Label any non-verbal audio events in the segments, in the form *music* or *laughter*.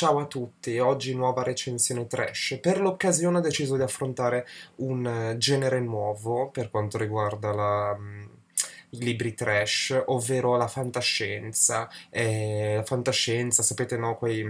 Ciao a tutti, oggi nuova recensione trash. Per l'occasione ho deciso di affrontare un eh, genere nuovo per quanto riguarda la, i mm, libri trash, ovvero la fantascienza. Eh, la fantascienza, sapete no, quei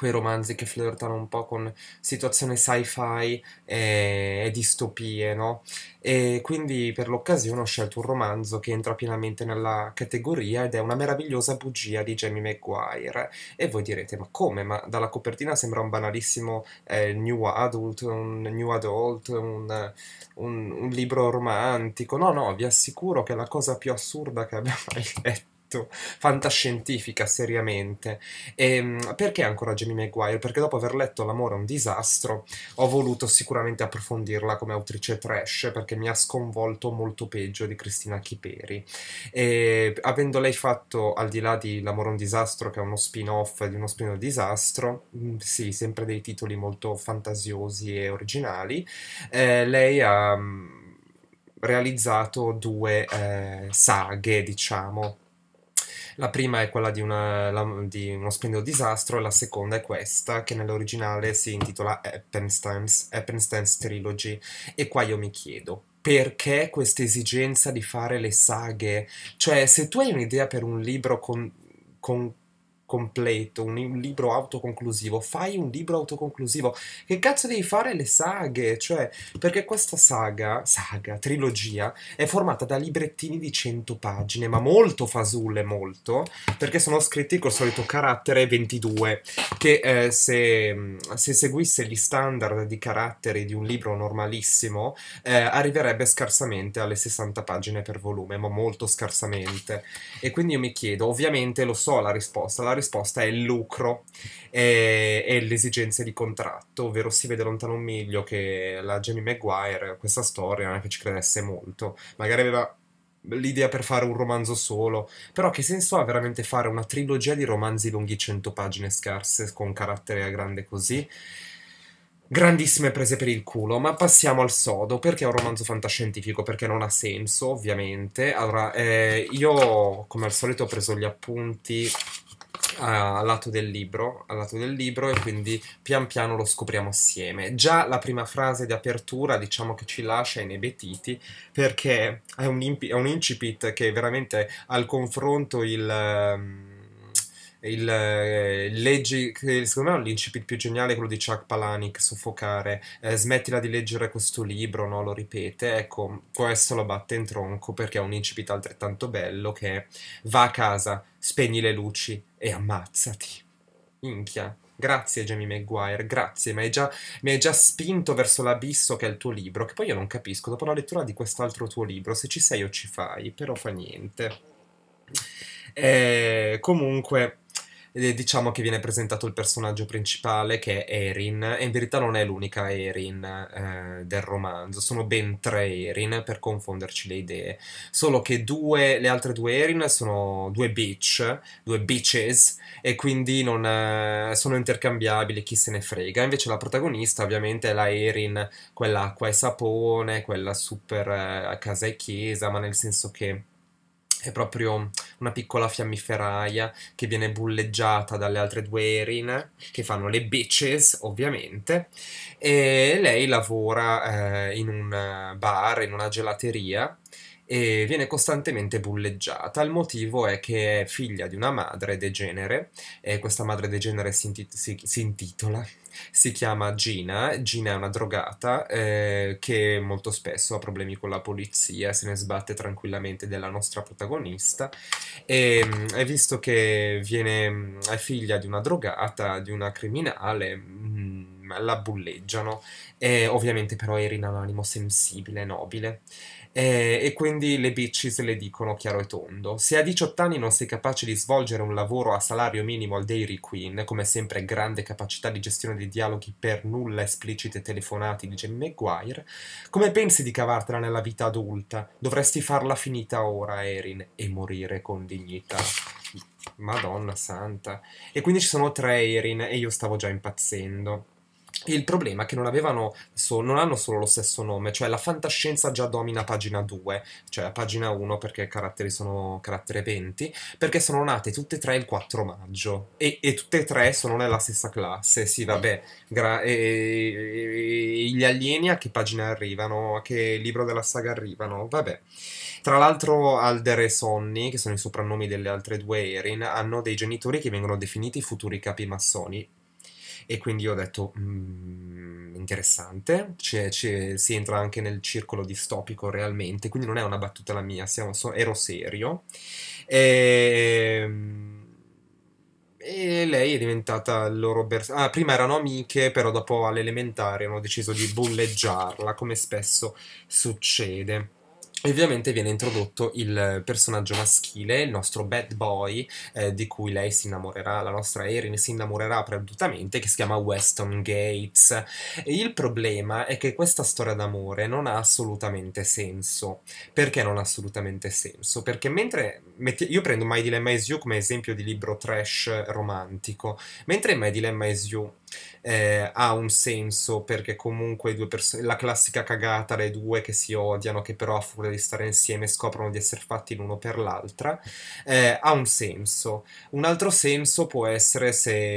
quei romanzi che flirtano un po' con situazioni sci-fi e, e distopie, no? E quindi per l'occasione ho scelto un romanzo che entra pienamente nella categoria ed è Una meravigliosa bugia di Jamie Maguire. E voi direte, ma come? Ma dalla copertina sembra un banalissimo eh, new adult, un new adult, un, un, un libro romantico. No, no, vi assicuro che è la cosa più assurda che abbia *laughs* mai letto fatto, fantascientifica seriamente. E, ehm, perché ancora Jamie Maguire? Perché dopo aver letto L'amore è un disastro, ho voluto sicuramente approfondirla come autrice trash, perché mi ha sconvolto molto peggio di Cristina Chiperi. E, avendo lei fatto, al di là di L'amore è un disastro, che è uno spin-off di uno spin-off disastro, mm, sì, sempre dei titoli molto fantasiosi e originali, eh, lei ha mm, realizzato due eh, saghe, diciamo, la prima è quella di, una, la, di uno splendido disastro e la seconda è questa, che nell'originale si intitola Happenstance, Happenstance Trilogy. E qua io mi chiedo, perché questa esigenza di fare le saghe? Cioè, se tu hai un'idea per un libro con, con completo, un, un, libro autoconclusivo, fai un libro autoconclusivo. Che cazzo devi fare le saghe? Cioè, perché questa saga, saga, trilogia, è formata da librettini di 100 pagine, ma molto fasulle, molto, perché sono scritti col solito carattere 22, che eh, se, se, seguisse gli standard di caratteri di un libro normalissimo, eh, arriverebbe scarsamente alle 60 pagine per volume, ma molto scarsamente. E quindi io mi chiedo, ovviamente lo so la risposta, la risposta risposta è il lucro e, e le esigenze di contratto, ovvero si vede lontano un miglio che la Jamie Maguire, questa storia non è che ci credesse molto, magari aveva l'idea per fare un romanzo solo, però che senso ha veramente fare una trilogia di romanzi lunghi 100 pagine scarse con carattere a grande così? grandissime prese per il culo, ma passiamo al sodo, perché è un romanzo fantascientifico, perché non ha senso, ovviamente. Allora, eh, io come al solito ho preso gli appunti eh, al lato del libro, al lato del libro e quindi pian piano lo scopriamo assieme. Già la prima frase di apertura diciamo che ci lascia inebetiti perché è un, è un incipit che veramente al confronto il... Ehm, il, eh, leggi, secondo me è l'incipit più geniale quello di Chuck Palanick, Soffocare, eh, smettila di leggere questo libro, no? lo ripete, ecco, questo lo batte in tronco perché è un incipit altrettanto bello che va a casa, spegni le luci, e ammazzati. Minchia. Grazie Jamie Maguire, grazie, ma già, mi hai già spinto verso l'abisso che è il tuo libro, che poi io non capisco, dopo la lettura di quest'altro tuo libro, se ci sei o ci fai, però fa niente. E, eh, comunque, diciamo che viene presentato il personaggio principale che è Erin, e in verità non è l'unica Erin eh, del romanzo, sono ben tre Erin per confonderci le idee, solo che due, le altre due Erin sono due bitch, due bitches, e quindi non, eh, sono intercambiabili, chi se ne frega. Invece la protagonista ovviamente è la Erin, quella acqua e sapone, quella super a eh, casa e chiesa, ma nel senso che è proprio una piccola fiammiferaia che viene bulleggiata dalle altre due Erin, che fanno le bitches ovviamente, e lei lavora eh, in un eh, bar, in una gelateria, e viene costantemente bulleggiata. Il motivo è che è figlia di una madre degenere, e questa madre degenere si, inti- si, si intitola si chiama Gina, Gina è una drogata eh, che molto spesso ha problemi con la polizia, se ne sbatte tranquillamente della nostra protagonista e ehm, è visto che viene, è figlia di una drogata, di una criminale, mh, mm, la bulleggiano e ovviamente però Erin ha un animo sensibile, nobile eh, e quindi le bitches le dicono chiaro e tondo. Se a 18 anni non sei capace di svolgere un lavoro a salario minimo al Dairy Queen, come sempre grande capacità di gestione dei dialoghi per nulla esplicite telefonati di Jimmy Maguire, come pensi di cavartela nella vita adulta? Dovresti farla finita ora, Erin, e morire con dignità. Madonna santa. E quindi ci sono tre Erin e io stavo già impazzendo il problema è che non, avevano, non, hanno solo lo stesso nome, cioè la fantascienza già domina pagina 2, cioè a pagina 1 perché i caratteri sono carattere 20, perché sono nate tutte e tre il 4 maggio e, e tutte e tre sono nella stessa classe, sì vabbè, gra- e, e, gli alieni a che pagina arrivano, a che libro della saga arrivano, vabbè. Tra l'altro Alder e Sonny, che sono i soprannomi delle altre due Erin, hanno dei genitori che vengono definiti futuri capi massoni, e quindi ho detto, mmm, interessante, c'è, c'è, si entra anche nel circolo distopico realmente, quindi non è una battuta la mia, siamo, so, ero serio. E, ehm, e lei è diventata il loro bersaglio. Ah, prima erano amiche, però dopo all'elementare hanno deciso di bulleggiarla, come spesso succede. E ovviamente viene introdotto il personaggio maschile, il nostro bad boy, eh, di cui lei si innamorerà, la nostra Erin si innamorerà perdutamente, che si chiama Weston Gates. E il problema è che questa storia d'amore non ha assolutamente senso. Perché non ha assolutamente senso? Perché mentre... io prendo My Dilemma Is You come esempio di libro trash romantico, mentre My Dilemma Is You eh, ha un senso perché comunque perso- la classica cagata, le due che si odiano, che però a furia di stare insieme scoprono di essere fatti l'uno per l'altra, eh, ha un senso. Un altro senso può essere se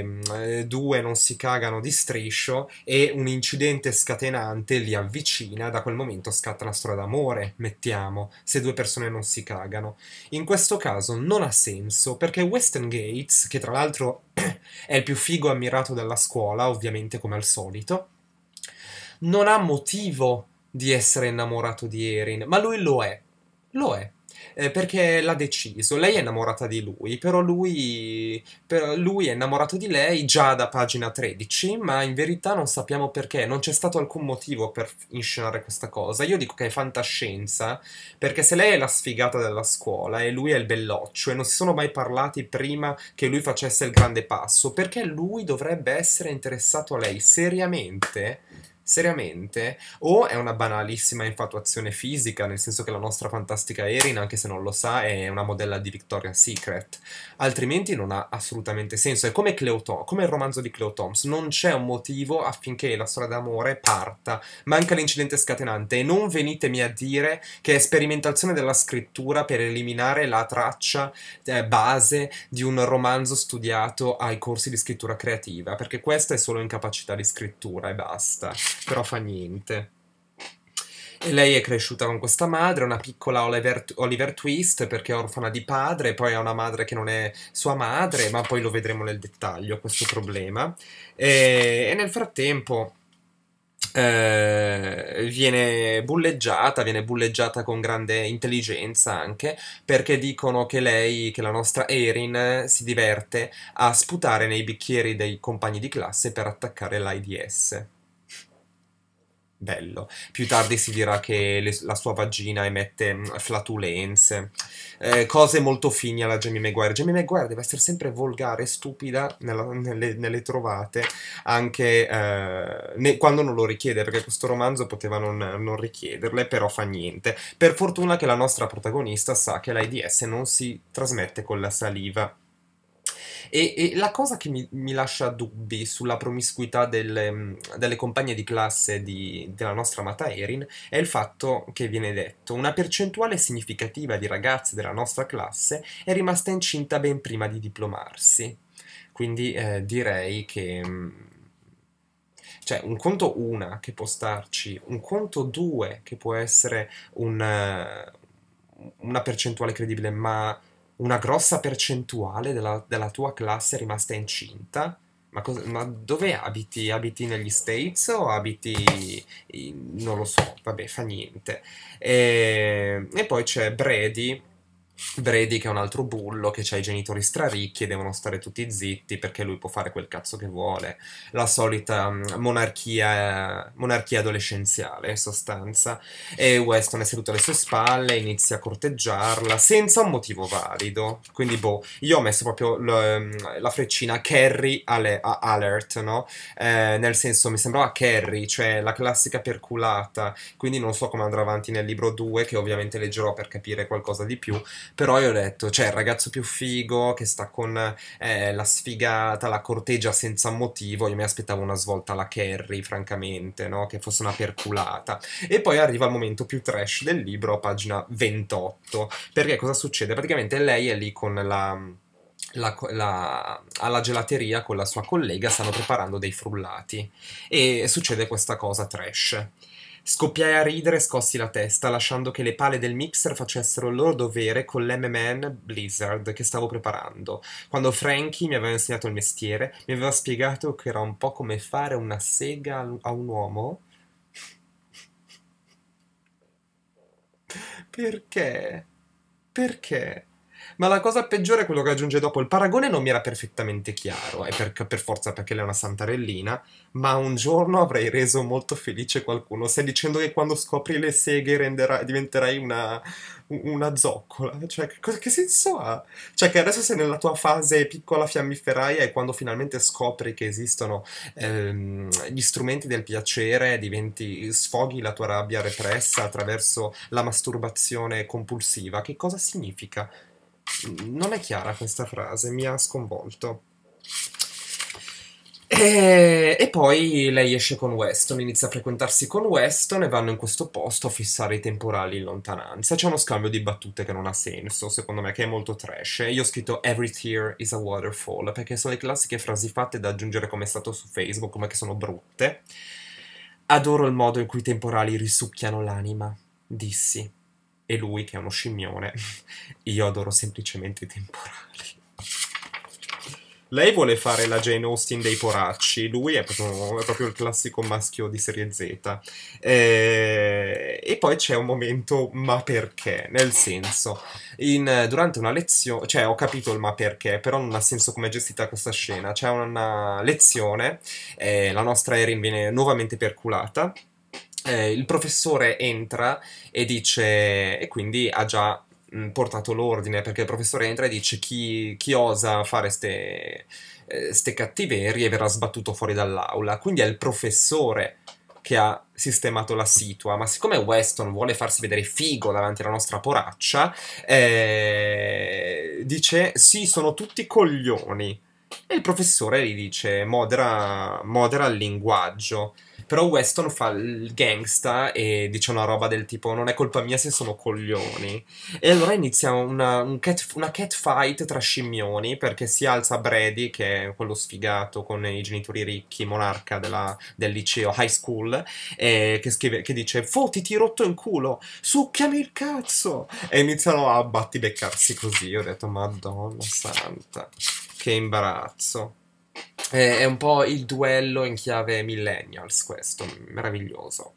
eh, due non si cagano di striscio e un incidente scatenante li avvicina, da quel momento scatta una storia d'amore, mettiamo, se due persone non si cagano. In questo caso non ha senso perché Western Gates, che tra l'altro *clears throat* è il più figo ammirato della scuola, ovviamente come al solito. Non ha motivo di essere innamorato di Erin, ma lui lo è. Lo è eh, perché l'ha deciso. Lei è innamorata di lui, però lui, però lui, è innamorato di lei già da pagina 13, ma in verità non sappiamo perché, non c'è stato alcun motivo per inscenare questa cosa. Io dico che è fantascienza, perché se lei è la sfigata della scuola e lui è il belloccio e non si sono mai parlati prima che lui facesse il grande passo, perché lui dovrebbe essere interessato a lei seriamente? seriamente? O è una banalissima infatuazione fisica, nel senso che la nostra fantastica Erin, anche se non lo sa, è una modella di Victoria's Secret. Altrimenti non ha assolutamente senso. È come, Cleo, come il romanzo di Cleo Toms, non c'è un motivo affinché la storia d'amore parta. Manca l'incidente scatenante e non venitemi a dire che è sperimentazione della scrittura per eliminare la traccia eh, base di un romanzo studiato ai corsi di scrittura creativa, perché questa è solo incapacità di scrittura e basta però fa niente. E lei è cresciuta con questa madre, una piccola Oliver, Oliver, Twist, perché è orfana di padre, poi ha una madre che non è sua madre, ma poi lo vedremo nel dettaglio questo problema. E, e nel frattempo. Eh, viene bulleggiata, viene bulleggiata con grande intelligenza anche perché dicono che lei, che la nostra Erin, si diverte a sputare nei bicchieri dei compagni di classe per attaccare l'AIDS bello. Più tardi si dirà che le, la sua vagina emette mm, flatulenze, eh, cose molto fini alla Jamie Maguire. Jamie Maguire deve essere sempre volgare, e stupida nella, nelle, nelle, trovate, anche eh, ne, quando non lo richiede, perché questo romanzo poteva non, non richiederle, però fa niente. Per fortuna che la nostra protagonista sa che l'AIDS non si trasmette con la saliva e, e la cosa che mi, mi, lascia dubbi sulla promiscuità delle, mm, delle compagne di classe di, della nostra amata Erin è il fatto che viene detto una percentuale significativa di ragazze della nostra classe è rimasta incinta ben prima di diplomarsi. Quindi eh, direi che mm, cioè un conto una che può starci, un conto due che può essere un, eh, una percentuale credibile, ma una grossa percentuale della, della tua classe è rimasta incinta. Ma, cosa, ma, dove abiti? Abiti negli States o abiti... In, non lo so, vabbè, fa niente. E, ehm, e poi c'è Brady, Brady che è un altro bullo che ha i genitori straricchi e devono stare tutti zitti perché lui può fare quel cazzo che vuole. La solita mm, monarchia, monarchia adolescenziale in sostanza. E Weston è seduto alle sue spalle, inizia a corteggiarla senza un motivo valido. Quindi boh, io ho messo proprio mm, la freccina Carrie ale- alert, no? Eh, nel senso mi sembrava Carrie, cioè la classica perculata. Quindi non so come andrà avanti nel libro 2 che ovviamente leggerò per capire qualcosa di più però io ho detto, cioè, il ragazzo più figo che sta con eh, la sfigata, la corteggia senza motivo, io mi aspettavo una svolta alla Carrie francamente, no? Che fosse una perculata. E poi arriva il momento più trash del libro, pagina 28. Perché cosa succede? Praticamente lei è lì con la... La, la, alla gelateria con la sua collega stanno preparando dei frullati e succede questa cosa trash. Scoppiai a ridere e scossi la testa, lasciando che le pale del mixer facessero il loro dovere con l'MMN Blizzard che stavo preparando. Quando Frankie mi aveva insegnato il mestiere, mi aveva spiegato che era un po' come fare una sega a un uomo. *laughs* Perché? Perché? Ma la cosa peggiore è quello che aggiunge dopo. Il paragone non mi era perfettamente chiaro, è per, per forza perché lei è una santarellina, ma un giorno avrei reso molto felice qualcuno. Stai dicendo che quando scopri le seghe renderai, diventerai una, una zoccola. Cioè, che, che, senso ha? Cioè, che adesso sei nella tua fase piccola fiammiferaia e quando finalmente scopri che esistono ehm, gli strumenti del piacere, diventi, sfoghi la tua rabbia repressa attraverso la masturbazione compulsiva. Che cosa significa? non è chiara questa frase, mi ha sconvolto. E, e, poi lei esce con Weston, inizia a frequentarsi con Weston e vanno in questo posto a fissare i temporali in lontananza. C'è uno scambio di battute che non ha senso, secondo me, che è molto trash. Io ho scritto Every tear is a waterfall, perché sono le classiche frasi fatte da aggiungere come è stato su Facebook, come che sono brutte. Adoro il modo in cui i temporali risucchiano l'anima, dissi e lui che è uno scimmione. *laughs* Io adoro semplicemente i temporali. Lei vuole fare la Jane Austen dei poracci, lui è proprio, è proprio il classico maschio di serie Z. Eh, e poi c'è un momento ma perché, nel senso, in, durante una lezione, cioè ho capito il ma perché, però non ha senso come è gestita questa scena. C'è una lezione, eh, la nostra Erin viene nuovamente perculata eh, il professore entra e dice, e quindi ha già mh, portato l'ordine perché il professore entra e dice chi, chi osa fare ste, eh, ste cattiverie verrà sbattuto fuori dall'aula. Quindi è il professore che ha sistemato la situa, ma siccome Weston vuole farsi vedere figo davanti alla nostra poraccia, eh, dice sì, sono tutti coglioni. E il professore gli dice modera, modera il linguaggio. Però Weston fa il gangsta e dice una roba del tipo: Non è colpa mia se sono coglioni. E allora inizia una, un cat, una cat tra scimmioni perché si alza Brady, che è quello sfigato con i genitori ricchi, monarca della, del liceo high school, e che, scrive, che dice: Fotiti rotto in culo, succhiami il cazzo. E iniziano a battibeccarsi così. Io ho detto: Madonna santa, che imbarazzo. Eh, è un po' il duello in chiave millennials questo, meraviglioso.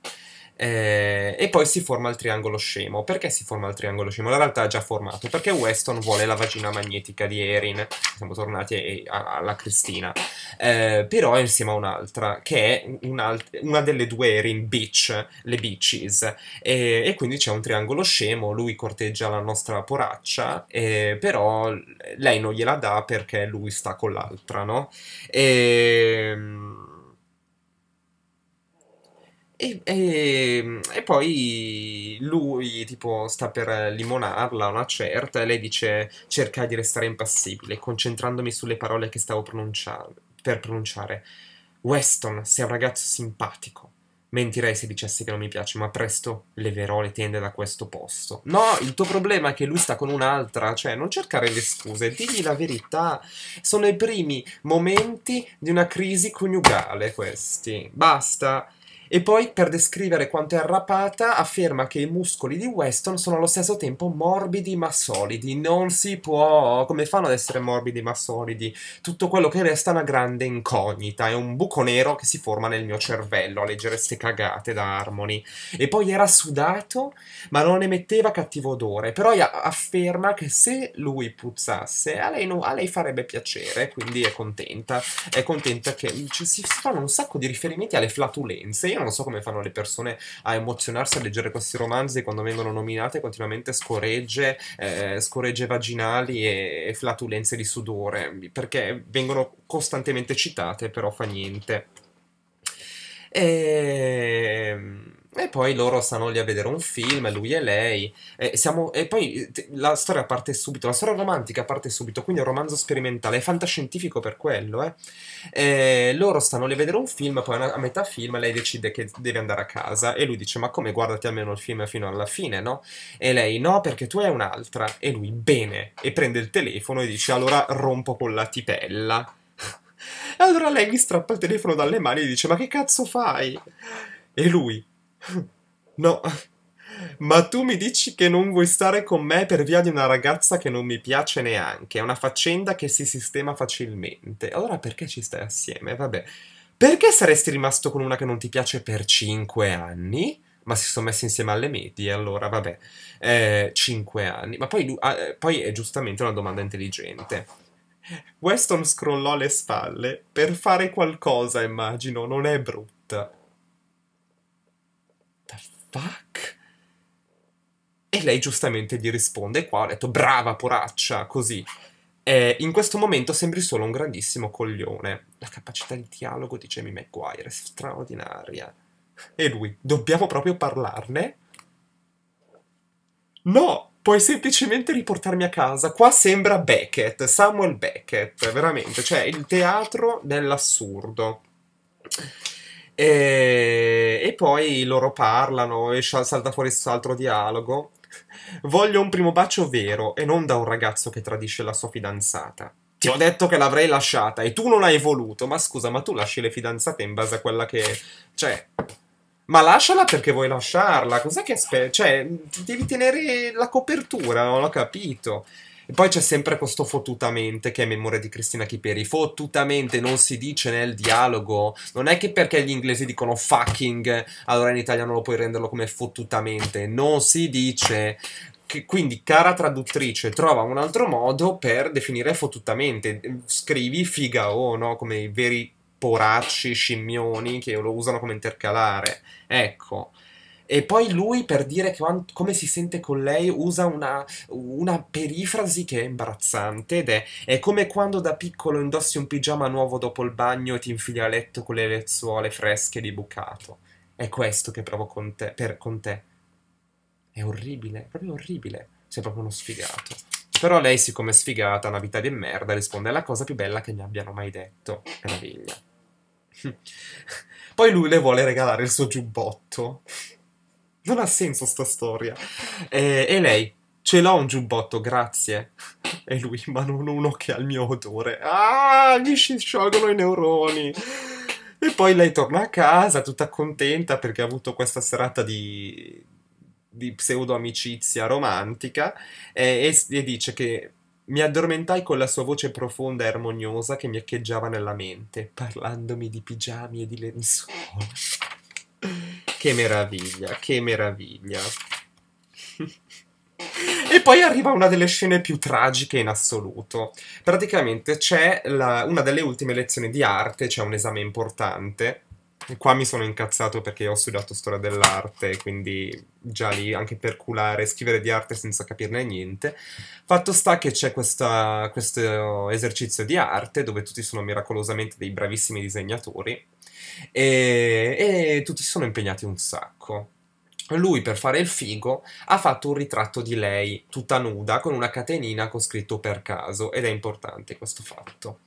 Eh, e poi si forma il triangolo scemo. Perché si forma il triangolo scemo? La realtà è già formato. Perché Weston vuole la vagina magnetica di Erin. Siamo tornati a, a, alla Cristina. Eh, però è insieme a un'altra, che è un'alt- una delle due Erin Beach, le Beaches. Eh, e quindi c'è un triangolo scemo. Lui corteggia la nostra poraccia, però lei non gliela dà perché lui sta con l'altra, no? Ehm e, e, ehm, e, poi lui tipo sta per limonarla una certa e lei dice cerca di restare impassibile concentrandomi sulle parole che stavo pronuncia- per pronunciare Weston sei un ragazzo simpatico mentirei se dicessi che non mi piace ma presto leverò le tende da questo posto no il tuo problema è che lui sta con un'altra cioè non cercare le scuse digli la verità sono i primi momenti di una crisi coniugale questi basta e poi, per descrivere quanto è arrapata, afferma che i muscoli di Weston sono allo stesso tempo morbidi ma solidi. Non si può... come fanno ad essere morbidi ma solidi? Tutto quello che resta è una grande incognita, è un buco nero che si forma nel mio cervello a leggere ste cagate da Harmony. E poi era sudato, ma non emetteva cattivo odore. Però afferma che se lui puzzasse, a lei, no, a lei farebbe piacere, quindi è contenta. È contenta che... Cioè, si fanno un sacco di riferimenti alle flatulenze io non so come fanno le persone a emozionarsi a leggere questi romanzi quando vengono nominate continuamente scoregge, eh, scoregge vaginali e, e flatulenze di sudore, perché vengono costantemente citate, però fa niente. Ehm e poi loro stanno lì a vedere un film, lui e lei. E, siamo, e poi eh, la storia parte subito, la storia romantica parte subito, quindi è un romanzo sperimentale, è fantascientifico per quello. Eh. E eh, loro stanno lì a vedere un film, poi a metà film lei decide che deve andare a casa e lui dice ma come guardati almeno il film fino alla fine, no? E lei no perché tu hai un'altra. E lui bene. E prende il telefono e dice allora rompo con la tipella. *laughs* e allora lei gli strappa il telefono dalle mani e dice ma che cazzo fai? E lui *laughs* No. Ma tu mi dici che non vuoi stare con me per via di una ragazza che non mi piace neanche. È una faccenda che si sistema facilmente. Allora perché ci stai assieme? Vabbè. Perché saresti rimasto con una che non ti piace per cinque anni? Ma si sono messi insieme alle medie, allora vabbè. Eh, 5 anni. Ma poi, ah, eh, poi è giustamente una domanda intelligente. Weston scrollò le spalle per fare qualcosa, immagino, non è brutta fuck? E lei giustamente gli risponde, qua ha detto brava poraccia, così. Eh, in questo momento sembri solo un grandissimo coglione. La capacità di dialogo di Jamie Maguire è straordinaria. E lui, dobbiamo proprio parlarne? No, puoi semplicemente riportarmi a casa. Qua sembra Beckett, Samuel Beckett, veramente. Cioè, il teatro dell'assurdo. E, e poi loro parlano e salta fuori questo altro dialogo. Voglio un primo bacio vero e non da un ragazzo che tradisce la sua fidanzata. Ti ho detto che l'avrei lasciata e tu non hai voluto. Ma scusa, ma tu lasci le fidanzate in base a quella che. Cioè. Ma lasciala perché vuoi lasciarla. Cos'è che aspetta? Cioè, devi tenere la copertura, non ho capito. E poi c'è sempre questo fottutamente che è memoria di Cristina Chiperi. Fottutamente non si dice nel dialogo. Non è che perché gli inglesi dicono fucking, allora in italiano lo puoi renderlo come fottutamente. Non si dice. Che quindi, cara traduttrice, trova un altro modo per definire fottutamente. Scrivi figa o no, come i veri poracci, scimmioni che lo usano come intercalare. Ecco. E poi lui, per dire quant- come si sente con lei, usa una, una perifrasi che è imbarazzante ed è, è, come quando da piccolo indossi un pigiama nuovo dopo il bagno e ti infili a letto con le lezzuole fresche di bucato. È questo che provo con te, per, con te. È orribile, è proprio orribile. Sei proprio uno sfigato. Però lei, siccome è sfigata, ha una vita di merda, risponde: È la cosa più bella che mi abbiano mai detto. Meraviglia. *laughs* Poi lui le vuole regalare il suo giubbotto non ha senso sta storia. E, eh, e lei, ce l'ho un giubbotto, grazie. E lui, ma non uno che ha il mio odore. Ah, gli si sciolgono i neuroni. E poi lei torna a casa tutta contenta perché ha avuto questa serata di, di pseudo amicizia romantica e, e, e dice che mi addormentai con la sua voce profonda e armoniosa che mi echeggiava nella mente, parlandomi di pigiami e di lenzuola. Che meraviglia, che meraviglia. *laughs* E poi arriva una delle scene più tragiche in assoluto. Praticamente c'è la, una delle ultime lezioni di arte, c'è un esame importante. E qua mi sono incazzato perché ho studiato storia dell'arte, quindi già lì anche per culare, scrivere di arte senza capirne niente. Fatto sta che c'è questa, questo esercizio di arte dove tutti sono miracolosamente dei bravissimi disegnatori e, e tutti sono impegnati un sacco lui per fare il figo ha fatto un ritratto di lei tutta nuda con una catenina con scritto per caso ed è importante questo fatto.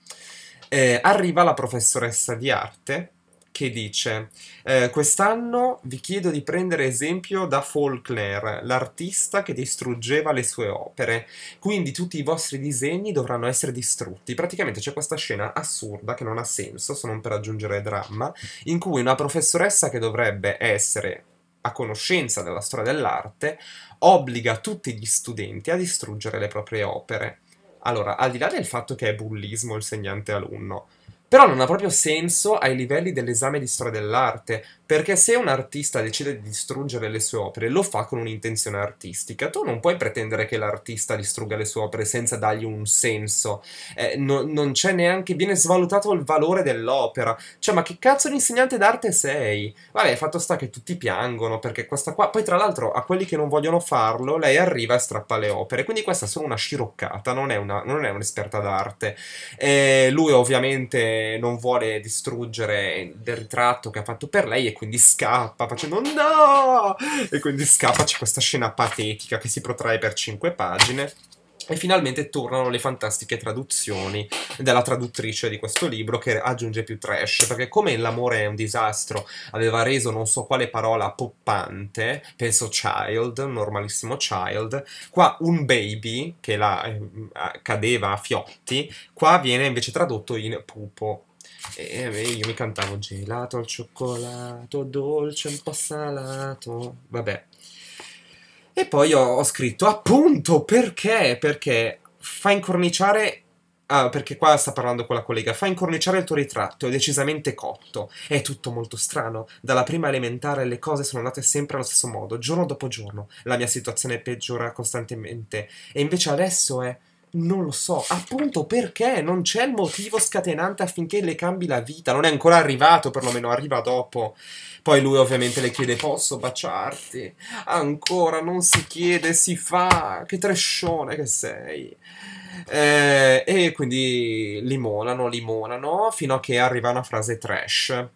Eh, arriva la professoressa di arte che dice eh, quest'anno vi chiedo di prendere esempio da Faulkner, l'artista che distruggeva le sue opere, quindi tutti i vostri disegni dovranno essere distrutti. Praticamente c'è questa scena assurda che non ha senso, se non per aggiungere dramma, in cui una professoressa che dovrebbe essere a conoscenza della storia dell'arte obbliga tutti gli studenti a distruggere le proprie opere. Allora, al di là del fatto che è bullismo il segnante alunno, però non ha proprio senso ai livelli dell'esame di storia dell'arte, perché se un artista decide di distruggere le sue opere, lo fa con un'intenzione artistica. Tu non puoi pretendere che l'artista distrugga le sue opere senza dargli un senso. Eh, no, non c'è neanche. viene svalutato il valore dell'opera. Cioè, ma che cazzo di insegnante d'arte sei? Vabbè, fatto sta che tutti piangono perché questa qua. Poi, tra l'altro, a quelli che non vogliono farlo, lei arriva e strappa le opere. Quindi, questa è solo una sciroccata, non è, una, non è un'esperta d'arte. Eh, lui, ovviamente, non vuole distruggere del ritratto che ha fatto per lei. E quindi scappa facendo no! E quindi scappa, c'è questa scena patetica che si protrae per cinque pagine. E finalmente tornano le fantastiche traduzioni della traduttrice di questo libro che aggiunge più trash, perché come L'amore è un disastro aveva reso non so quale parola poppante, penso child, normalissimo child, qua un baby che la, eh, cadeva a fiotti, qua viene invece tradotto in pupo. E io mi cantavo gelato al cioccolato, dolce un po' salato. Vabbè. E poi ho, ho scritto appunto perché? Perché fa incorniciare Ah, perché qua sta parlando con la collega. Fa incorniciare il tuo ritratto, è decisamente cotto. È tutto molto strano. Dalla prima elementare le cose sono andate sempre allo stesso modo, giorno dopo giorno. La mia situazione peggiora costantemente. E invece adesso è non lo so, appunto perché non c'è il motivo scatenante affinché le cambi la vita, non è ancora arrivato, perlomeno arriva dopo. Poi lui ovviamente le chiede posso baciarti? Ancora non si chiede, si fa, che trescione che sei. Eh, e quindi limonano, limonano, fino a che arriva una frase trash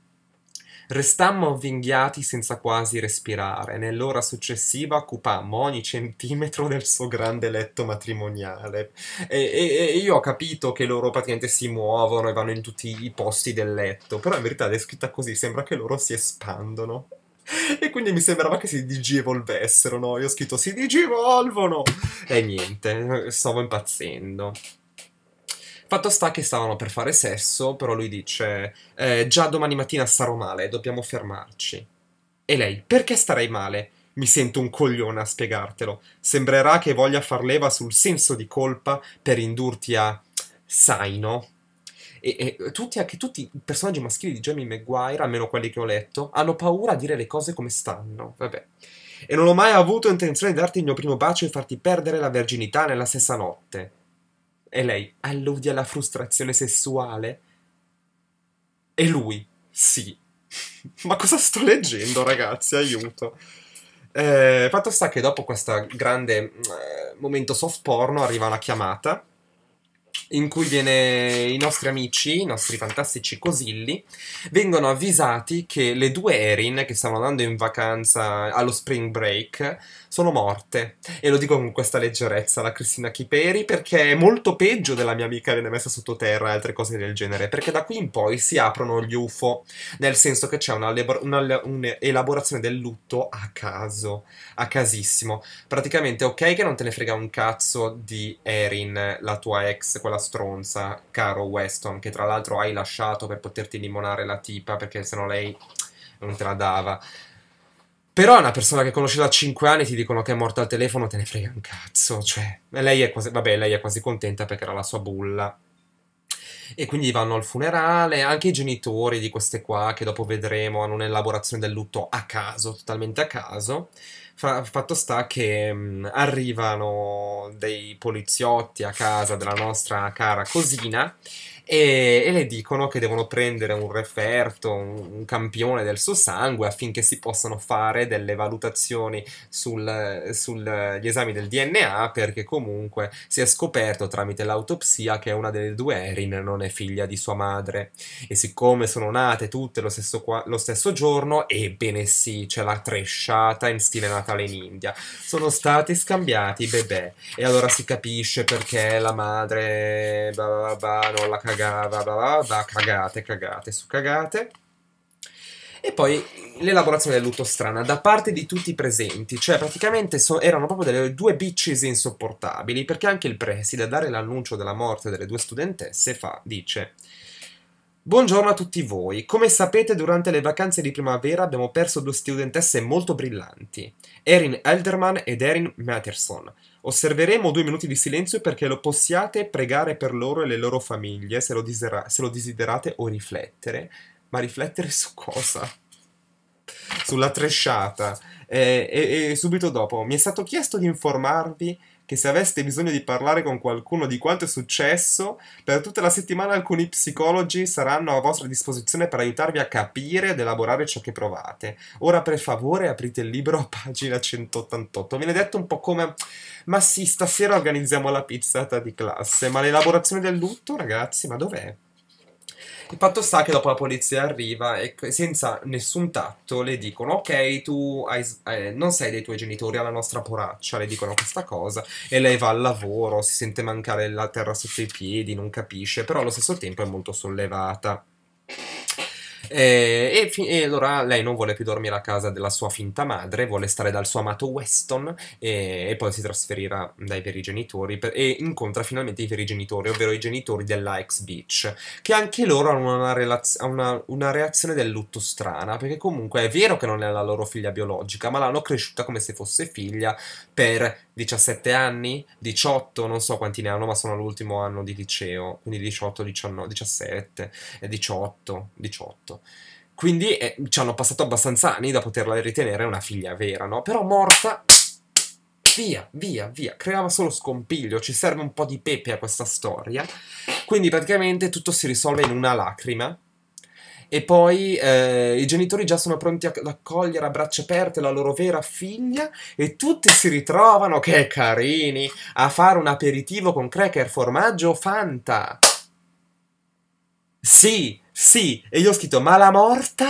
Restammo avvinghiati senza quasi respirare. Nell'ora successiva occupammo ogni centimetro del suo grande letto matrimoniale. E, e, e, io ho capito che loro praticamente si muovono e vanno in tutti i posti del letto, però in verità è scritta così sembra che loro si espandono. E quindi mi sembrava che si digievolvessero, no? Io ho scritto si digivolvono! E niente, stavo impazzendo. Fatto sta che stavano per fare sesso, però lui dice: eh, Già domani mattina starò male, dobbiamo fermarci. E lei: Perché starei male? Mi sento un coglione a spiegartelo. Sembrerà che voglia far leva sul senso di colpa per indurti a. Sai, no? E, e, tutti, anche tutti i personaggi maschili di Jamie Maguire, almeno quelli che ho letto, hanno paura a dire le cose come stanno. Vabbè. E non ho mai avuto intenzione di darti il mio primo bacio e farti perdere la verginità nella stessa notte. E lei alludi alla frustrazione sessuale? E lui, sì. *laughs* Ma cosa sto leggendo, ragazzi? Aiuto. Eh, fatto sta che dopo questo grande eh, momento soft porno arriva una chiamata in cui viene, i nostri amici, i nostri fantastici cosilli, vengono avvisati che le due Erin che stavano andando in vacanza allo spring break sono morte. E lo dico con questa leggerezza alla Cristina Chiperi perché è molto peggio della mia amica viene messa sottoterra e altre cose del genere, perché da qui in poi si aprono gli UFO, nel senso che c'è un'elaborazione del lutto a caso, a casissimo. Praticamente ok che non te ne frega un cazzo di Erin, la tua ex, quella stronza, caro Weston, che tra l'altro hai lasciato per poterti limonare la tipa perché sennò lei non te la dava. Però è una persona che conosci da 5 anni, ti dicono che è morta al telefono, te ne frega un cazzo. Cioè, lei è quasi, vabbè, lei è quasi contenta perché era la sua bulla. E quindi vanno al funerale, anche i genitori di queste qua, che dopo vedremo, hanno un'elaborazione del lutto a caso, totalmente a caso. Fa, fatto sta che mh, mm, arrivano dei poliziotti a casa della nostra cara cosina e, e, le dicono che devono prendere un referto, un, un, campione del suo sangue affinché si possano fare delle valutazioni sugli esami del DNA perché comunque si è scoperto tramite l'autopsia che una delle due Erin non è figlia di sua madre e siccome sono nate tutte lo stesso, lo stesso giorno, ebbene sì, c'è la tresciata in stile Natale in India, sono stati scambiati i bebè e allora si capisce perché la madre bah, bah, bah, non la cagata cagava, bla bla bla, cagate, cagate su cagate. E poi l'elaborazione del lutto strana da parte di tutti i presenti, cioè praticamente so, erano proprio delle due bitches insopportabili, perché anche il preside a dare l'annuncio della morte delle due studentesse fa, dice... Buongiorno a tutti voi. Come sapete, durante le vacanze di primavera abbiamo perso due studentesse molto brillanti, Erin Elderman ed Erin Matterson. Osserveremo due minuti di silenzio perché lo possiate pregare per loro e le loro famiglie, se lo, disera- se lo desiderate, o riflettere. Ma riflettere su cosa? Sulla tresciata. E, eh, e, e subito dopo mi è stato chiesto di informarvi che se aveste bisogno di parlare con qualcuno di quanto è successo, per tutta la settimana alcuni psicologi saranno a vostra disposizione per aiutarvi a capire ed elaborare ciò che provate. Ora per favore aprite il libro a *laughs* pagina 188. Viene detto un po' come ma sì, stasera organizziamo la pizzata di classe, ma l'elaborazione del lutto, ragazzi, ma dov'è? Il fatto sta che dopo la polizia arriva e senza nessun tatto le dicono ok tu hai, eh, non sei dei tuoi genitori alla nostra poraccia, le dicono questa cosa e lei va al lavoro, si sente mancare la terra sotto i piedi, non capisce, però allo stesso tempo è molto sollevata. Eh, e, e, e, allora lei non vuole più dormire a casa della sua finta madre, vuole stare dal suo amato Weston e, e poi si trasferirà dai veri genitori per, e incontra finalmente i veri genitori, ovvero i genitori della ex Beach, che anche loro hanno una, relaz- una, una reazione del lutto strana, perché comunque è vero che non è la loro figlia biologica, ma l'hanno cresciuta come se fosse figlia per 17 anni, 18, non so quanti ne hanno, ma sono all'ultimo anno di liceo, quindi 18, 19, 17, 18, 18. Quindi eh, ci hanno passato abbastanza anni da poterla ritenere una figlia vera, no? Però morta, via, via, via. Creava solo scompiglio, ci serve un po' di pepe a questa storia. Quindi praticamente tutto si risolve in una lacrima. E poi eh, i genitori già sono pronti ad accogliere a braccia aperte la loro vera figlia e tutti si ritrovano, che carini, a fare un aperitivo con cracker, formaggio o fanta. Sì, sì. E io ho scritto, ma la morta?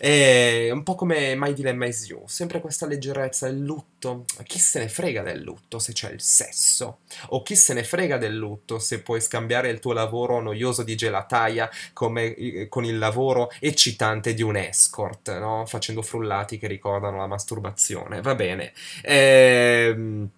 È un po' come My Dilemma Is You, sempre questa leggerezza, il lutto. Chi se ne frega del lutto se c'è il sesso? O chi se ne frega del lutto se puoi scambiare il tuo lavoro noioso di gelataia come, eh, con il lavoro eccitante di un escort, no? Facendo frullati che ricordano la masturbazione. Va bene. Ehm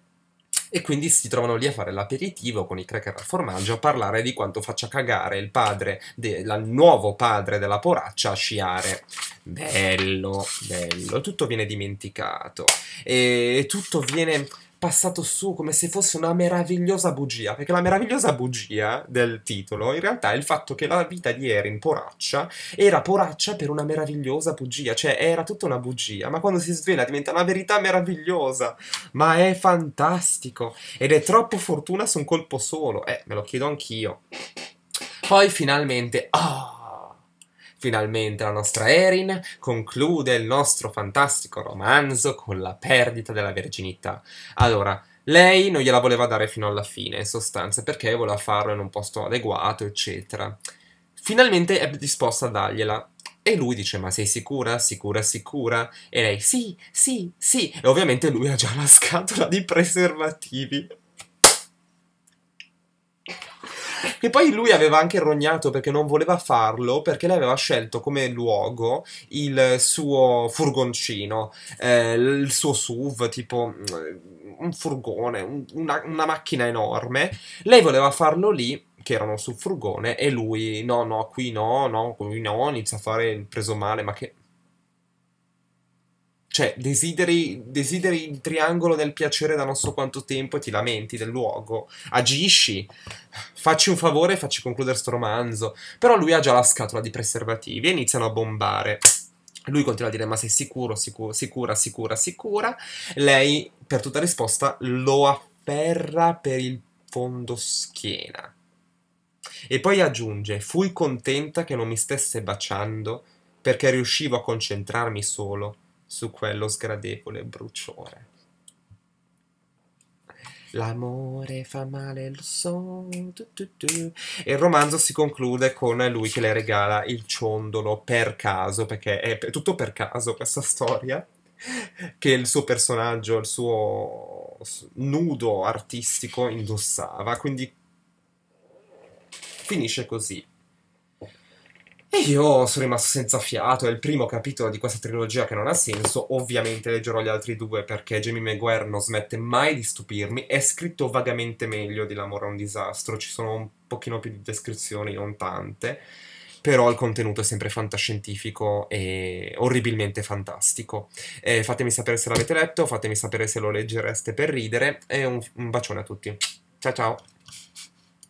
e quindi si trovano lì a fare l'aperitivo con i cracker al formaggio a parlare di quanto faccia cagare il padre, de- il nuovo padre della poraccia a sciare. Bello, bello, tutto viene dimenticato e tutto viene passato su come se fosse una meravigliosa bugia, perché la meravigliosa bugia del titolo in realtà è il fatto che la vita di Erin poraccia era poraccia per una meravigliosa bugia, cioè era tutta una bugia, ma quando si svela diventa una verità meravigliosa, ma è fantastico ed è troppo fortuna su un colpo solo, eh, me lo chiedo anch'io. Poi finalmente... Oh, Finalmente la nostra Erin conclude il nostro fantastico romanzo con la perdita della verginità. Allora, lei non gliela voleva dare fino alla fine, in sostanza, perché voleva farlo in un posto adeguato, eccetera. Finalmente è disposta a dargliela. E lui dice: Ma sei sicura? Sicura, sicura? E lei: Sì, sì, sì. E ovviamente lui ha già *laughs* la scatola di preservativi. Che poi lui aveva anche rognato perché non voleva farlo, perché lei aveva scelto come luogo il suo furgoncino, eh, il suo SUV, tipo mm, un furgone, un, una, una macchina enorme. Lei voleva farlo lì che erano sul furgone e lui no no qui no no qui no inizia a fare il preso male ma che cioè, desideri, desideri il triangolo del piacere da non so quanto tempo e ti lamenti del luogo. Agisci, facci un favore e facci concludere sto romanzo. Però lui ha già la scatola di preservativi e iniziano a bombare. Lui continua a dire: Ma sei sicuro, sicuro sicura, sicura, sicura. Lei, per tutta risposta, lo afferra per il fondo schiena. E poi aggiunge: Fui contenta che non mi stesse baciando perché riuscivo a concentrarmi solo su quello sgradevole bruciore. L'amore fa male, lo so. Du, du, du. E il romanzo si conclude con lui che le regala il ciondolo per caso, perché è tutto per caso questa storia. Che il suo personaggio, il suo nudo artistico indossava. Quindi finisce così. E io sono rimasto senza fiato, è il primo capitolo di questa trilogia che non ha senso, ovviamente leggerò gli altri due perché Jamie Maguire non smette mai di stupirmi, è scritto vagamente meglio di L'amore è un disastro, ci sono un pochino più di descrizioni, non tante, però il contenuto è sempre fantascientifico e orribilmente fantastico. Eh, fatemi sapere se l'avete letto, fatemi sapere se lo leggereste per ridere e un, un bacione a tutti. Ciao ciao!